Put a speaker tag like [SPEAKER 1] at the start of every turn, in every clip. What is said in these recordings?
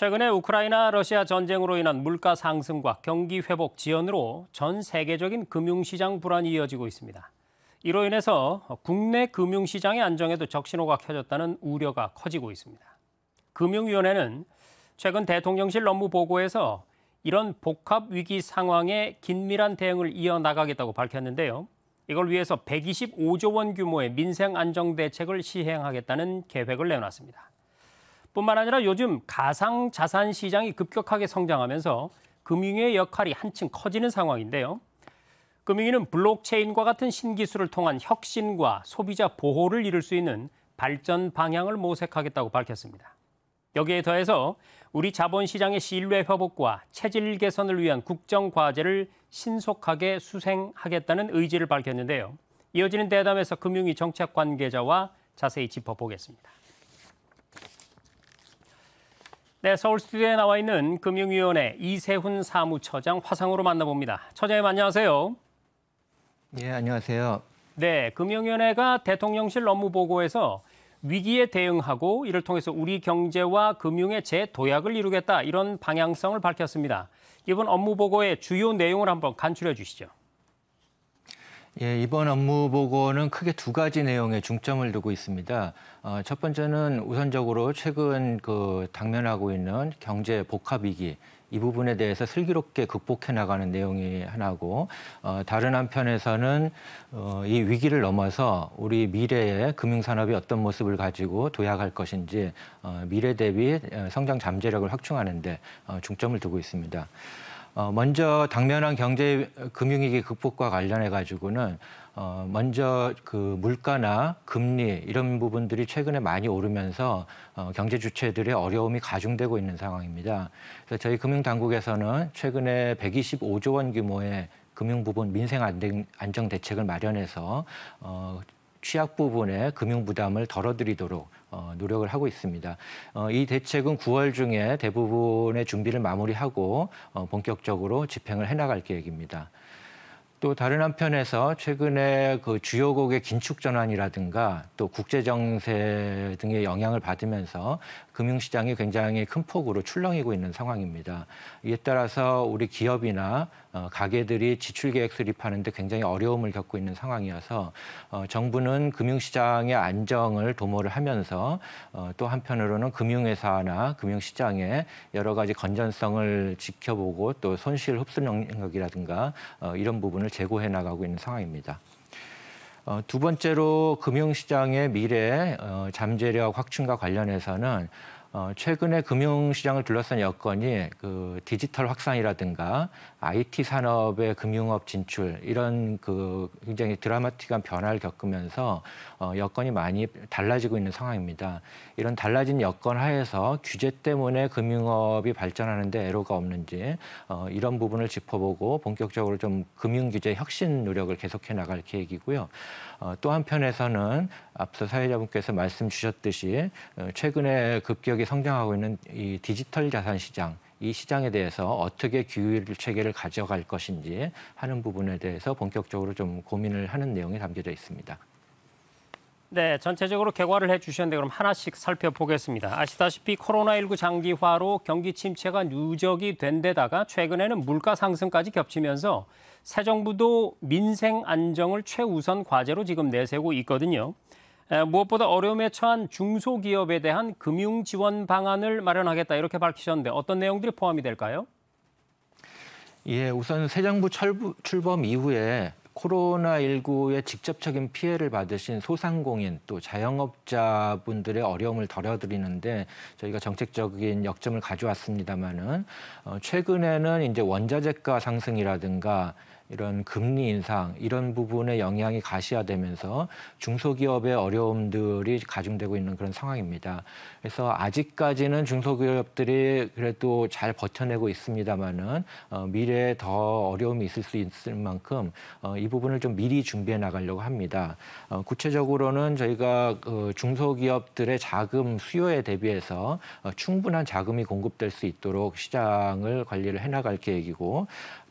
[SPEAKER 1] 최근에 우크라이나 러시아 전쟁으로 인한 물가 상승과 경기 회복 지연으로 전 세계적인 금융시장 불안이 이어지고 있습니다. 이로 인해서 국내 금융시장의 안정에도 적신호가 켜졌다는 우려가 커지고 있습니다. 금융위원회는 최근 대통령실 업무 보고에서 이런 복합 위기 상황에 긴밀한 대응을 이어나가겠다고 밝혔는데요. 이걸 위해서 125조 원 규모의 민생 안정 대책을 시행하겠다는 계획을 내놨습니다. 뿐만 아니라 요즘 가상 자산 시장이 급격하게 성장하면서 금융의 역할이 한층 커지는 상황인데요. 금융위는 블록체인과 같은 신기술을 통한 혁신과 소비자 보호를 이룰 수 있는 발전 방향을 모색하겠다고 밝혔습니다. 여기에 더해서 우리 자본시장의 신뢰 회복과 체질 개선을 위한 국정 과제를 신속하게 수행하겠다는 의지를 밝혔는데요. 이어지는 대담에서 금융위 정책 관계자와 자세히 짚어보겠습니다. 네, 서울 스튜디오에 나와 있는 금융위원회 이세훈 사무처장 화상으로 만나봅니다. 처장님 안녕하세요. 네, 안녕하세요. 네, 금융위원회가 대통령실 업무 보고에서 위기에 대응하고 이를 통해서 우리 경제와 금융의 재도약을 이루겠다 이런 방향성을 밝혔습니다. 이번 업무 보고의 주요 내용을 한번 간추려 주시죠.
[SPEAKER 2] 예, 이번 업무 보고는 크게 두 가지 내용에 중점을 두고 있습니다. 어, 첫 번째는 우선적으로 최근 그 당면하고 있는 경제 복합 위기 이 부분에 대해서 슬기롭게 극복해 나가는 내용이 하나고 어, 다른 한편에서는 어, 이 위기를 넘어서 우리 미래의 금융산업이 어떤 모습을 가지고 도약할 것인지 어, 미래 대비 어, 성장 잠재력을 확충하는 데 어, 중점을 두고 있습니다. 어, 먼저 당면한 경제 금융위기 극복과 관련해 가지고는 어, 먼저 그 물가나 금리 이런 부분들이 최근에 많이 오르면서 어, 경제 주체들의 어려움이 가중되고 있는 상황입니다. 그래서 저희 금융당국에서는 최근에 125조 원 규모의 금융 부분 민생 안정, 안정 대책을 마련해서 어, 취약 부분의 금융 부담을 덜어드리도록 어, 노력을 하고 있습니다. 어, 이 대책은 9월 중에 대부분의 준비를 마무리하고 어, 본격적으로 집행을 해나갈 계획입니다. 또 다른 한편에서 최근에 그 주요국의 긴축 전환이라든가 또 국제 정세 등의 영향을 받으면서 금융시장이 굉장히 큰 폭으로 출렁이고 있는 상황입니다. 이에 따라서 우리 기업이나 어, 가게들이 지출 계획 수립하는데 굉장히 어려움을 겪고 있는 상황이어서 어, 정부는 금융시장의 안정을 도모를 하면서 어, 또 한편으로는 금융회사나 금융시장의 여러 가지 건전성을 지켜보고 또 손실 흡수 능력이라든가 어, 이런 부분을 제고해 나가고 있는 상황입니다. 어, 두 번째로 금융시장의 미래 어, 잠재력 확충과 관련해서는 어, 최근에 금융시장을 둘러싼 여건이 그 디지털 확산이라든가 IT 산업의 금융업 진출 이런 그 굉장히 드라마틱한 변화를 겪으면서 어, 여건이 많이 달라지고 있는 상황입니다. 이런 달라진 여건 하에서 규제 때문에 금융업이 발전하는데 애로가 없는지 어, 이런 부분을 짚어보고 본격적으로 좀 금융 규제 혁신 노력을 계속해 나갈 계획이고요. 어, 또 한편에서는 앞서 사회자분께서 말씀 주셨듯이 어, 최근에 급격 히 급격하 성장하고 있는 이 디지털 자산 시장 이 시장에 대해서 어떻게 규율 체계를 가져갈 것인지 하는 부분에 대해서 본격적으로 좀 고민을 하는 내용이 담겨져 있습니다.
[SPEAKER 1] 네, 전체적으로 개괄을 해주셨는데 그럼 하나씩 살펴보겠습니다. 아시다시피 코로나19 장기화로 경기 침체가 누적이 된 데다가 최근에는 물가 상승까지 겹치면서 새 정부도 민생 안정을 최우선 과제로 지금 내세우고 있거든요. 무엇보다 어려움에 처한 중소기업에 대한 금융 지원 방안을 마련하겠다 이렇게 밝히셨는데 어떤 내용들이 포함이 될까요?
[SPEAKER 2] 예, 우선 새 정부 출범 이후에 코로나19의 직접적인 피해를 받으신 소상공인 또 자영업자분들의 어려움을 덜어드리는데 저희가 정책적인 역점을 가져왔습니다마는 어, 최근에는 이제 원자재가 상승이라든가 이런 금리 인상 이런 부분에 영향이 가시화되면서 중소기업의 어려움들이 가중되고 있는 그런 상황입니다. 그래서 아직까지는 중소기업들이 그래도 잘 버텨내고 있습니다만은 어, 미래에 더 어려움이 있을 수 있을 만큼 어, 이 부분을 좀 미리 준비해 나가려고 합니다. 어, 구체적으로는 저희가 그 중소기업들의 자금 수요에 대비해서 어, 충분한 자금이 공급될 수 있도록 시장을 관리를 해 나갈 계획이고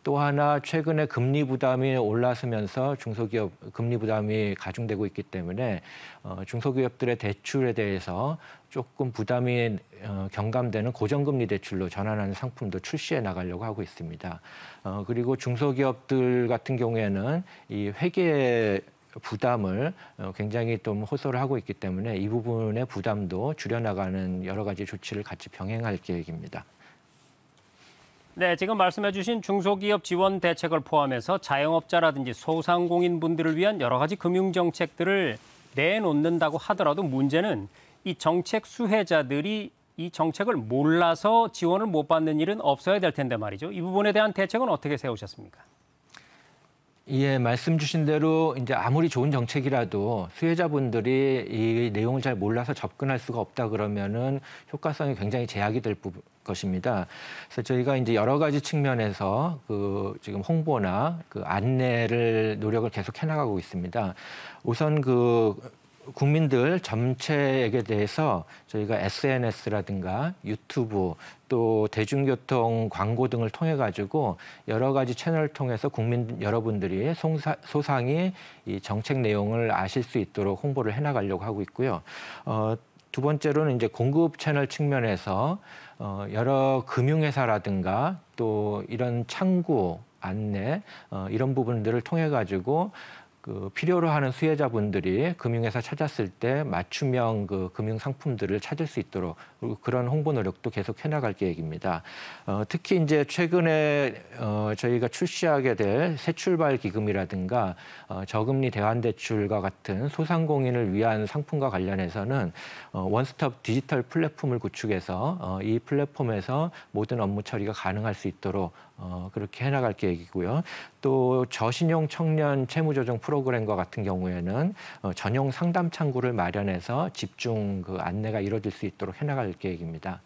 [SPEAKER 2] 또 하나 최근에 금리 부담이 올라서면서 중소기업 금리 부담이 가중되고 있기 때문에 어, 중소기업들의 대출에 대해서 조금 부담이 어, 경감되는 고정금리 대출로 전환하는 상품도 출시해 나가려고 하고 있습니다. 어, 그리고 중소기업들 같은 경우에는 이 회계 부담을 굉장히 좀 호소를 하고 있기 때문에 이 부분의 부담도 줄여나가는 여러 가지 조치를 같이 병행할 계획입니다.
[SPEAKER 1] 네, 지금 말씀해 주신 중소기업 지원 대책을 포함해서 자영업자라든지 소상공인분들을 위한 여러 가지 금융 정책들을 내놓는다고 하더라도 문제는 이 정책 수혜자들이 이 정책을 몰라서 지원을 못 받는 일은 없어야 될 텐데 말이죠. 이 부분에 대한 대책은 어떻게 세우셨습니까?
[SPEAKER 2] 예, 말씀 주신 대로 이제 아무리 좋은 정책이라도 수혜자분들이 이 내용을 잘 몰라서 접근할 수가 없다 그러면은 효과성이 굉장히 제약이 될 부분, 것입니다. 그래서 저희가 이제 여러 가지 측면에서 그 지금 홍보나 그 안내를 노력을 계속 해나가고 있습니다. 우선 그 국민들 전체에게 대해서 저희가 SNS라든가 유튜브 또 대중교통 광고 등을 통해 가지고 여러 가지 채널을 통해서 국민 여러분들이 송사, 소상히 이 정책 내용을 아실 수 있도록 홍보를 해나가려고 하고 있고요. 어, 두 번째로는 이제 공급 채널 측면에서 어, 여러 금융회사라든가 또 이런 창구 안내 어, 이런 부분들을 통해 가지고 그 필요로 하는 수혜자분들이 금융회사 찾았을 때 맞춤형 그 금융 상품들을 찾을 수 있도록 그런 홍보 노력도 계속 해나갈 계획입니다. 어, 특히 이제 최근에 어, 저희가 출시하게 될새 출발 기금이라든가 어, 저금리 대환대출과 같은 소상공인을 위한 상품과 관련해서는 어, 원스톱 디지털 플랫폼을 구축해서 어, 이 플랫폼에서 모든 업무 처리가 가능할 수 있도록 어, 그렇게 해나갈 계획이고요. 또 저신용 청년 채무조정 프로그램과 같은 경우에는 어, 전용 상담 창구를 마련해서 집중 그 안내가 이루어질 수 있도록 해나갈 계획입니다.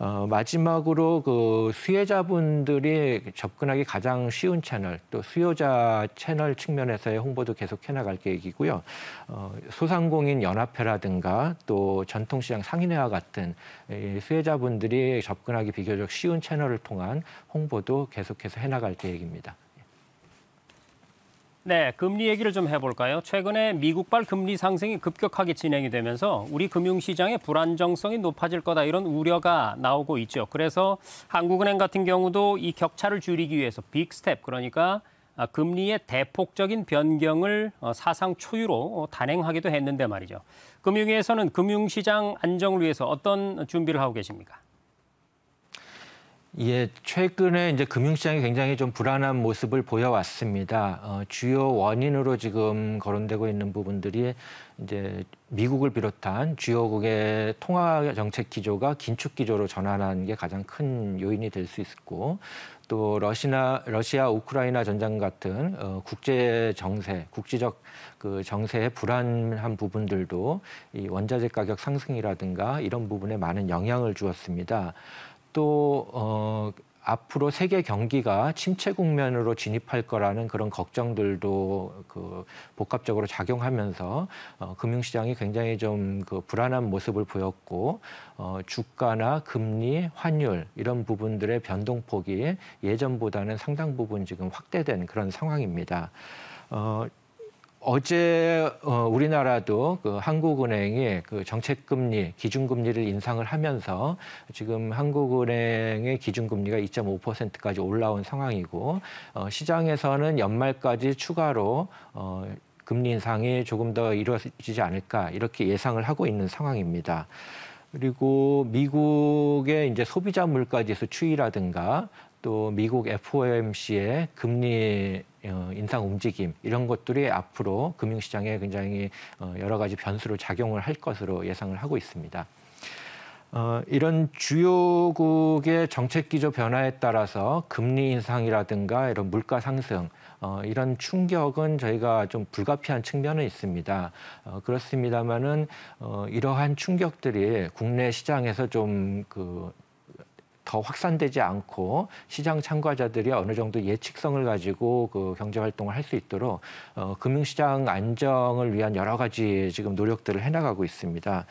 [SPEAKER 2] 어, 마지막으로 그 수혜자분들이 접근하기 가장 쉬운 채널 또 수요자 채널 측면에서의 홍보도 계속 해나갈 계획이고요. 어, 소상공인 연합회라든가 또 전통시장 상인회와 같은 수혜자분들이 접근하기 비교적 쉬운 채널을 통한 홍보도 계속해서 해나갈 계획입니다.
[SPEAKER 1] 네, 금리 얘기를 좀 해볼까요? 최근에 미국발 금리 상승이 급격하게 진행이 되면서 우리 금융시장의 불안정성이 높아질 거다 이런 우려가 나오고 있죠. 그래서 한국은행 같은 경우도 이 격차를 줄이기 위해서 빅스텝, 그러니까 아, 금리의 대폭적인 변경을 어, 사상 초유로 어, 단행하기도 했는데 말이죠. 금융위에서는 금융시장 안정을 위해서 어떤 준비를 하고 계십니까?
[SPEAKER 2] 예, 최근에 이제 금융시장이 굉장히 좀 불안한 모습을 보여왔습니다. 어, 주요 원인으로 지금 거론되고 있는 부분들이 이제 미국을 비롯한 주요국의 통화 정책 기조가 긴축 기조로 전환한 게 가장 큰 요인이 될 수 있고 또 러시나 러시아 우크라이나 전쟁 같은 어, 국제 정세, 국제적그 정세의 불안한 부분들도 이 원자재 가격 상승이라든가 이런 부분에 많은 영향을 주었습니다. 또 어, 앞으로 세계 경기가 침체 국면으로 진입할 거라는 그런 걱정들도 그 복합적으로 작용하면서 어, 금융시장이 굉장히 좀 그 불안한 모습을 보였고 어, 주가나 금리, 환율 이런 부분들의 변동폭이 예전보다는 상당 부분 지금 확대된 그런 상황입니다. 어, 어제 어, 우리나라도 그 한국은행이 그 정책금리, 기준금리를 인상을 하면서 지금 한국은행의 기준금리가 2.5%까지 올라온 상황이고 어, 시장에서는 연말까지 추가로 어, 금리 인상이 조금 더 이루어지지 않을까 이렇게 예상을 하고 있는 상황입니다. 그리고 미국의 이제 소비자 물가지수 추이라든가 또 미국 FOMC의 금리 어, 인상 움직임 이런 것들이 앞으로 금융시장에 굉장히 어, 여러 가지 변수로 작용을 할 것으로 예상을 하고 있습니다. 어, 이런 주요국의 정책 기조 변화에 따라서 금리 인상이라든가 이런 물가 상승 어, 이런 충격은 저희가 좀 불가피한 측면은 있습니다. 어, 그렇습니다만은 어, 이러한 충격들이 국내 시장에서 좀그 더 확산되지 않고 시장 참가자들이 어느 정도 예측성을 가지고 그 경제 활동을 할 수 있도록 어, 금융시장 안정을 위한 여러 가지 지금 노력들을 해나가고 있습니다.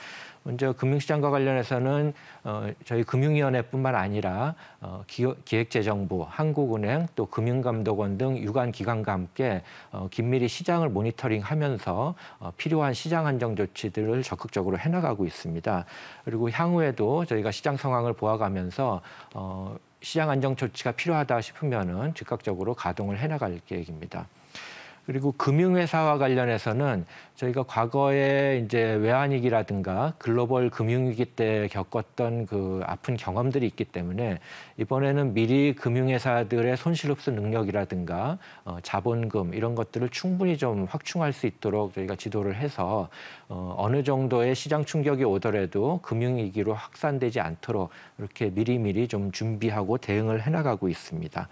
[SPEAKER 2] 먼저 금융시장과 관련해서는 어, 저희 금융위원회뿐만 아니라 어, 기획재정부, 한국은행, 또 금융감독원 등 유관 기관과 함께 어, 긴밀히 시장을 모니터링하면서 어, 필요한 시장 안정 조치들을 적극적으로 해나가고 있습니다. 그리고 향후에도 저희가 시장 상황을 보아가면서 어, 시장 안정 조치가 필요하다 싶으면은 즉각적으로 가동을 해나갈 계획입니다. 그리고 금융회사와 관련해서는 저희가 과거에 이제 외환위기라든가 글로벌 금융위기 때 겪었던 그 아픈 경험들이 있기 때문에 이번에는 미리 금융회사들의 손실 흡수 능력이라든가 어, 자본금 이런 것들을 충분히 좀 확충할 수 있도록 저희가 지도를 해서 어, 어느 정도의 시장 충격이 오더라도 금융위기로 확산되지 않도록 이렇게 미리미리 좀 준비하고 대응을 해나가고 있습니다.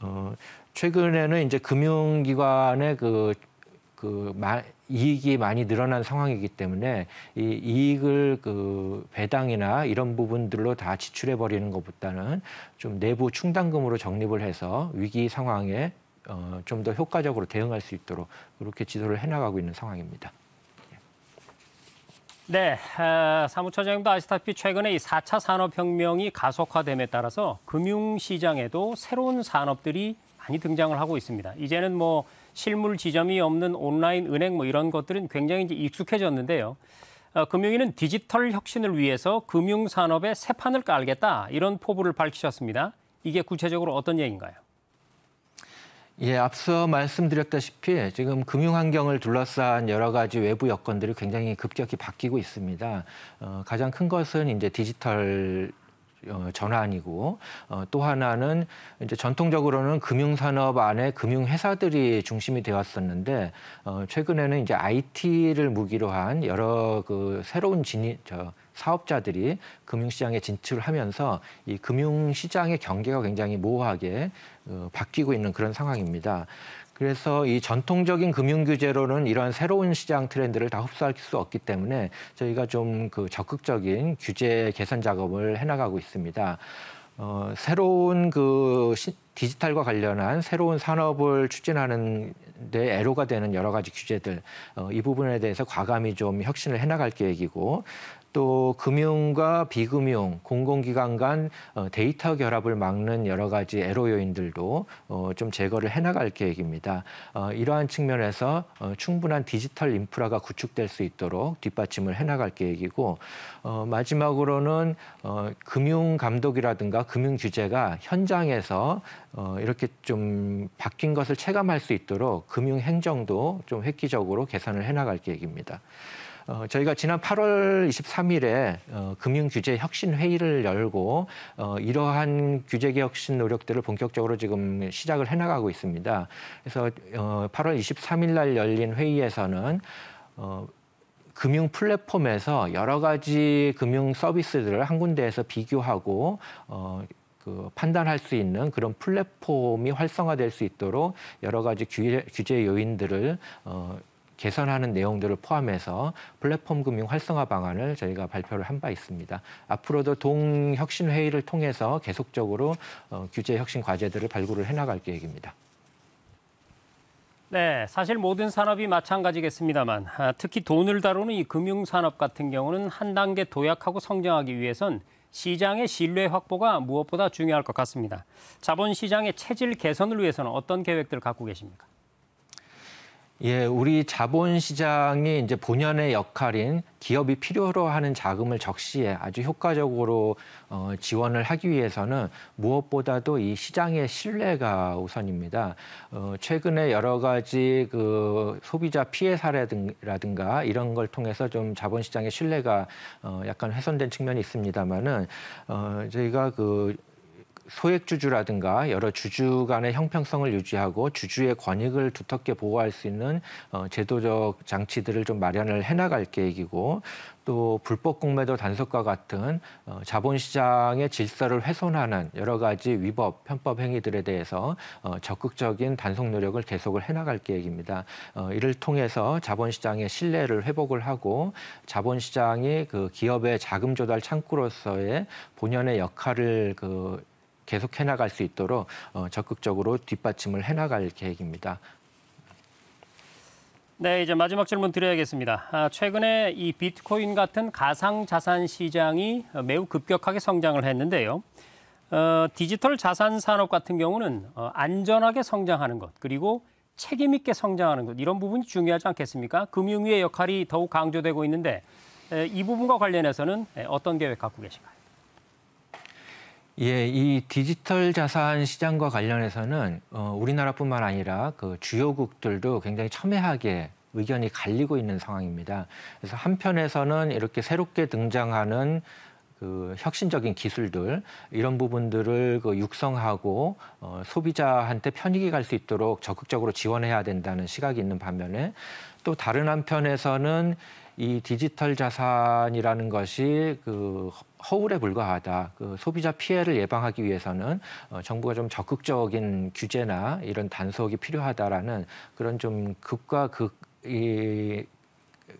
[SPEAKER 2] 어, 최근에는 이제 금융기관의 그, 그, 마, 이익이 많이 늘어난 상황이기 때문에 이 이익을 그 배당이나 이런 부분들로 다 지출해 버리는 것보다는 좀 내부 충당금으로 적립을 해서 위기 상황에 어, 좀 더 효과적으로 대응할 수 있도록 그렇게 지도를 해나가고 있는 상황입니다.
[SPEAKER 1] 네, 아, 사무처장님도 아시다시피 최근에 이 4차 산업혁명이 가속화됨에 따라서 금융시장에도 새로운 산업들이 많이 등장을 하고 있습니다. 이제는 뭐 실물 지점이 없는 온라인 은행 뭐 이런 것들은 굉장히 이제 익숙해졌는데요. 아, 금융위는 디지털 혁신을 위해서 금융산업의 새 판을 깔겠다 이런 포부를 밝히셨습니다. 이게 구체적으로 어떤 얘기인가요?
[SPEAKER 2] 예, 앞서 말씀드렸다시피 지금 금융 환경을 둘러싼 여러 가지 외부 여건들이 굉장히 급격히 바뀌고 있습니다. 어, 가장 큰 것은 이제 디지털 어, 전환이고 어, 또 하나는 이제 전통적으로는 금융 산업 안에 금융 회사들이 중심이 되었었는데 어, 최근에는 이제 IT를 무기로 한 여러 그 새로운 진입 저 사업자들이 금융시장에 진출하면서 이 금융시장의 경계가 굉장히 모호하게 어, 바뀌고 있는 그런 상황입니다. 그래서 이 전통적인 금융 규제로는 이러한 새로운 시장 트렌드를 다 흡수할 수 없기 때문에 저희가 좀 그 적극적인 규제 개선 작업을 해나가고 있습니다. 어, 새로운 그 시, 디지털과 관련한 새로운 산업을 추진하는 데 애로가 되는 여러 가지 규제들 어, 이 부분에 대해서 과감히 좀 혁신을 해나갈 계획이고 또 금융과 비금융, 공공기관 간 어, 데이터 결합을 막는 여러 가지 애로 요인들도 어, 좀 제거를 해나갈 계획입니다. 어, 이러한 측면에서 충분한 디지털 인프라가 구축될 수 있도록 뒷받침을 해나갈 계획이고 마지막으로는 금융 감독이라든가 금융 규제가 현장에서 이렇게 좀 바뀐 것을 체감할 수 있도록 금융 행정도 좀 획기적으로 개선을 해나갈 계획입니다. 어, 저희가 지난 8월 23일에 어, 금융규제 혁신 회의를 열고 어, 이러한 규제 개 혁신 노력들을 본격적으로 지금 시작을 해나가고 있습니다. 그래서 어, 8월 23일 날 열린 회의에서는 어, 금융 플랫폼에서 여러 가지 금융 서비스들을 한 군데에서 비교하고 어, 그 판단할 수 있는 그런 플랫폼이 활성화될 수 있도록 여러 가지 규제, 규제 요인들을 어, 개선하는 내용들을 포함해서 플랫폼 금융 활성화 방안을 저희가 발표를 한 바 있습니다. 앞으로도 동혁신 회의를 통해서 계속적으로 어, 규제 혁신 과제들을 발굴을 해나갈 계획입니다.
[SPEAKER 1] 네, 사실 모든 산업이 마찬가지겠습니다만 아, 특히 돈을 다루는 이 금융 산업 같은 경우는 한 단계 도약하고 성장하기 위해선 시장의 신뢰 확보가 무엇보다 중요할 것 같습니다. 자본 시장의 체질 개선을 위해서는 어떤 계획들을 갖고 계십니까?
[SPEAKER 2] 예, 우리 자본시장이 이제 본연의 역할인 기업이 필요로 하는 자금을 적시에 아주 효과적으로 어, 지원을 하기 위해서는 무엇보다도 이 시장의 신뢰가 우선입니다. 어, 최근에 여러 가지 그 소비자 피해 사례라든가 이런 걸 통해서 좀 자본시장의 신뢰가 어, 약간 훼손된 측면이 있습니다만은 어, 저희가 그 소액주주라든가 여러 주주 간의 형평성을 유지하고 주주의 권익을 두텁게 보호할 수 있는 어, 제도적 장치들을 좀 마련을 해나갈 계획이고 또 불법 공매도 단속과 같은 어, 자본시장의 질서를 훼손하는 여러 가지 위법, 편법 행위들에 대해서 어, 적극적인 단속 노력을 계속을 해나갈 계획입니다. 어, 이를 통해서 자본시장의 신뢰를 회복을 하고 자본시장이 그 기업의 자금 조달 창구로서의 본연의 역할을 그 계속 해나갈 수 있도록 어, 적극적으로 뒷받침을 해나갈 계획입니다.
[SPEAKER 1] 네, 이제 마지막 질문 드려야겠습니다. 아, 최근에 이 비트코인 같은 가상 자산 시장이 매우 급격하게 성장을 했는데요. 어, 디지털 자산 산업 같은 경우는 어, 안전하게 성장하는 것 그리고 책임 있게 성장하는 것 이런 부분이 중요하지 않겠습니까? 금융위의 역할이 더욱 강조되고 있는데 에, 이 부분과 관련해서는 에, 어떤 계획 갖고 계신가요?
[SPEAKER 2] 예, 이 디지털 자산 시장과 관련해서는 어, 우리나라뿐만 아니라 그 주요국들도 굉장히 첨예하게 의견이 갈리고 있는 상황입니다. 그래서 한편에서는 이렇게 새롭게 등장하는 그 혁신적인 기술들 이런 부분들을 그 육성하고 어, 소비자한테 편익이 갈 수 있도록 적극적으로 지원해야 된다는 시각이 있는 반면에 또 다른 한편에서는 이 디지털 자산이라는 것이 그 허울에 불과하다. 그 소비자 피해를 예방하기 위해서는 어, 정부가 좀 적극적인 규제나 이런 단속이 필요하다라는 그런 좀 극과 극 이,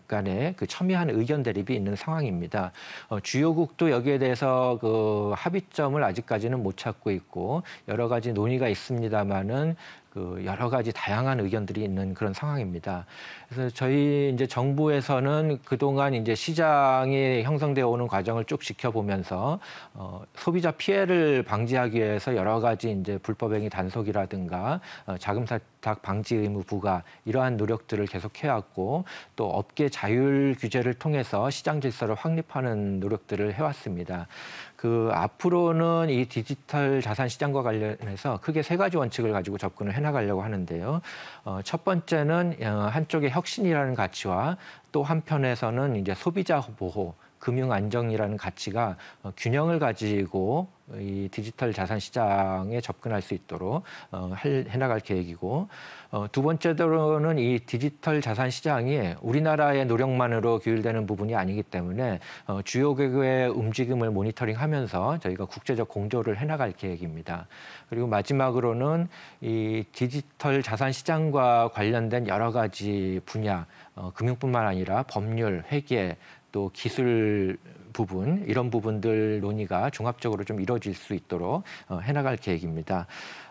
[SPEAKER 2] 간에그 첨예한 의견 대립이 있는 상황입니다. 어, 주요국도 여기에 대해서 그 합의점을 아직까지는 못 찾고 있고 여러 가지 논의가 있습니다만은 그 여러 가지 다양한 의견들이 있는 그런 상황입니다. 그래서 저희 이제 정부에서는 그동안 이제 시장이 형성되어 오는 과정을 쭉 지켜보면서 어, 소비자 피해를 방지하기 위해서 여러 가지 이제 불법행위 단속이라든가 어, 자금 사탁 방지 의무 부과 이러한 노력들을 계속해왔고 또 업계 자율 규제를 통해서 시장 질서를 확립하는 노력들을 해왔습니다. 그 앞으로는 이 디지털 자산 시장과 관련해서 크게 세 가지 원칙을 가지고 접근을 해나가려고 하는데요. 어, 첫 번째는 어, 한쪽에 혁신이라는 가치와 또 한편에서는 이제 소비자 보호, 금융 안정이라는 가치가 어, 균형을 가지고 이 디지털 자산 시장에 접근할 수 있도록 어, 해나갈 계획이고 어, 두 번째로는 이 디지털 자산 시장이 우리나라의 노력만으로 규율되는 부분이 아니기 때문에 어, 주요 개그의 움직임을 모니터링하면서 저희가 국제적 공조를 해나갈 계획입니다. 그리고 마지막으로는 이 디지털 자산 시장과 관련된 여러 가지 분야, 어, 금융뿐만 아니라 법률, 회계, 또 기술 부분 이런 부분들 논의가 종합적으로 좀 이뤄질 수 있도록 어, 해나갈 계획입니다.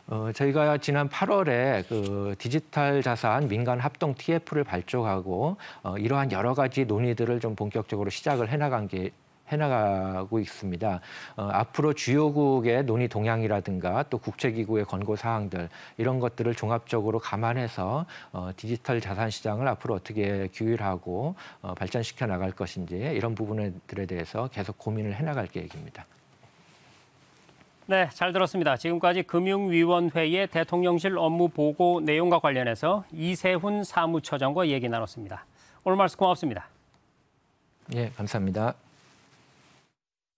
[SPEAKER 2] 어, 저희가 지난 8월에 그 디지털 자산 민간 합동 TF를 발족하고 어, 이러한 여러 가지 논의들을 좀 본격적으로 시작을 해나간 게 해나가고 있습니다. 어, 앞으로 주요국의 논의 동향이라든가 또 국제기구의 권고 사항들 이런 것들을 종합적으로 감안해서 어, 디지털 자산 시장을 앞으로 어떻게 규율하고 어, 발전시켜 나갈 것인지 이런 부분들에 대해서 계속 고민을 해나갈 계획입니다.
[SPEAKER 1] 네, 잘 들었습니다. 지금까지 금융위원회의 대통령실 업무 보고 내용과 관련해서 이세훈 사무처장과 얘기 나눴습니다. 오늘 말씀 고맙습니다.
[SPEAKER 2] 예, 감사합니다.